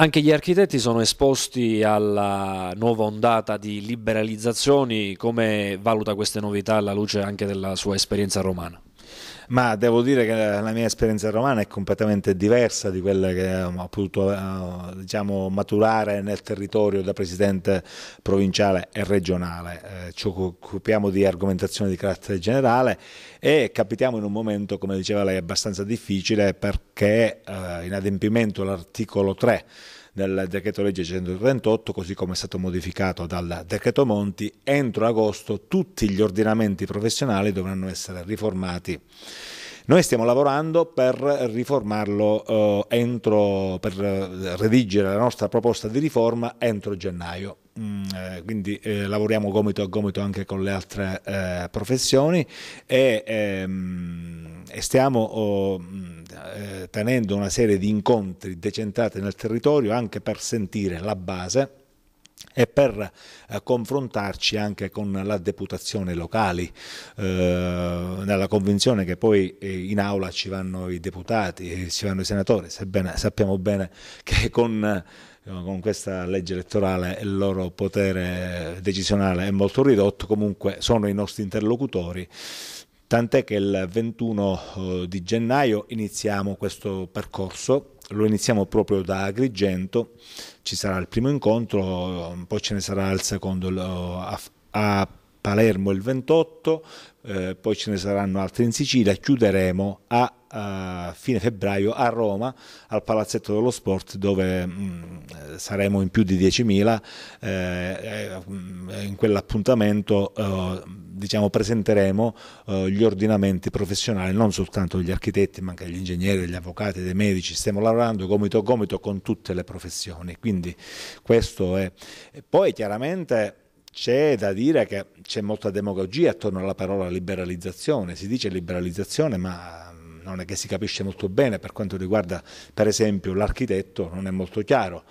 Anche gli architetti sono esposti alla nuova ondata di liberalizzazioni, come valuta queste novità alla luce anche della sua esperienza romana? ma devo dire che la mia esperienza romana è completamente diversa di quella che ho potuto eh, diciamo, maturare nel territorio da presidente provinciale e regionale. Eh, ci occupiamo di argomentazioni di carattere generale e capitiamo in un momento, come diceva lei, abbastanza difficile perché eh, in adempimento l'articolo 3 del decreto legge 138, così come è stato modificato dal decreto Monti, entro agosto tutti gli ordinamenti professionali dovranno essere riformati. Noi stiamo lavorando per riformarlo eh, entro, per eh, redigere la nostra proposta di riforma entro gennaio. Mm, eh, quindi eh, lavoriamo gomito a gomito anche con le altre eh, professioni e, ehm, e stiamo oh, mm, eh, tenendo una serie di incontri decentrati nel territorio anche per sentire la base e per eh, confrontarci anche con la deputazione locali, eh, nella convinzione che poi eh, in aula ci vanno i deputati, ci vanno i senatori, sebbene sappiamo bene che con eh, con questa legge elettorale il loro potere decisionale è molto ridotto, comunque sono i nostri interlocutori tant'è che il 21 eh, di gennaio iniziamo questo percorso, lo iniziamo proprio da Agrigento, ci sarà il primo incontro, eh, poi ce ne sarà il secondo eh, a, Palermo il 28, poi ce ne saranno altri in Sicilia, chiuderemo a a fine febbraio a Roma al Palazzetto dello Sport dove mh, mm, saremo in più di 10.000 eh, eh, in quell'appuntamento eh, diciamo, presenteremo eh, gli ordinamenti professionali non soltanto degli architetti ma anche degli ingegneri, degli avvocati, dei medici stiamo lavorando gomito a gomito con tutte le professioni quindi questo è e poi chiaramente c'è da dire che c'è molta demagogia attorno alla parola liberalizzazione, si dice liberalizzazione ma non è che si capisce molto bene per quanto riguarda per esempio l'architetto, non è molto chiaro.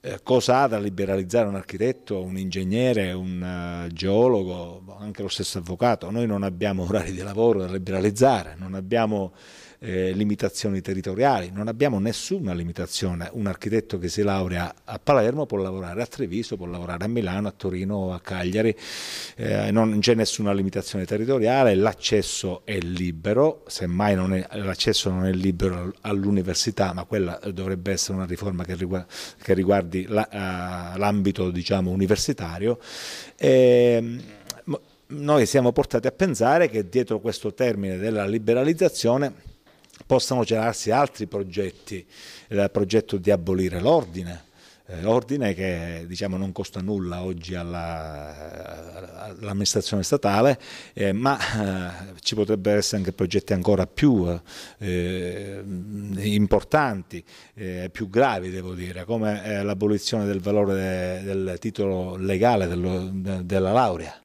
Eh, cosa ha da liberalizzare un architetto, un ingegnere, un eh, geologo, anche lo stesso avvocato? Noi non abbiamo orari di lavoro da liberalizzare, non abbiamo eh, limitazioni territoriali, non abbiamo nessuna limitazione. Un architetto che si laurea a Palermo può lavorare a Treviso, può lavorare a Milano, a Torino, o a Cagliari, eh, non c'è nessuna limitazione territoriale, l'accesso è libero, semmai l'accesso non è libero all'università, ma quella dovrebbe essere una riforma che, riguarda, che riguardi eh, l'ambito diciamo, universitario. E, ehm, noi siamo portati a pensare che dietro questo termine della liberalizzazione possano celarsi altri progetti, il progetto di abolire l'ordine, eh, ordine che diciamo, non costa nulla oggi all'amministrazione statale, eh, ma eh, ci potrebbero essere anche progetti ancora più eh, importanti, eh, più gravi devo dire, come eh, l'abolizione del valore de del titolo legale dello, de della laurea.